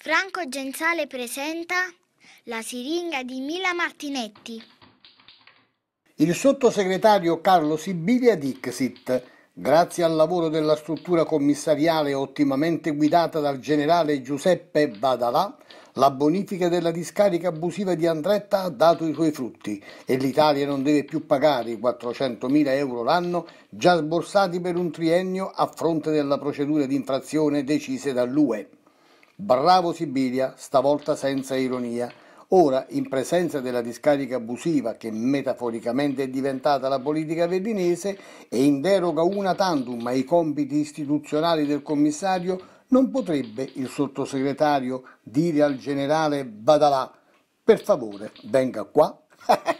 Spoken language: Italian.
Franco Genzale presenta La siringa di Mila Martinetti. Il sottosegretario Carlo Sibilia Dixit, grazie al lavoro della struttura commissariale ottimamente guidata dal generale Giuseppe Badalà, la bonifica della discarica abusiva di Andretta ha dato i suoi frutti e l'Italia non deve più pagare i 400.000 euro l'anno già sborsati per un triennio a fronte della procedura di infrazione decise dall'UE. Bravo Sibilia, stavolta senza ironia. Ora, in presenza della discarica abusiva che metaforicamente è diventata la politica verdinese e in deroga una tantum ai compiti istituzionali del commissario, non potrebbe il sottosegretario dire al generale Badalà per favore venga qua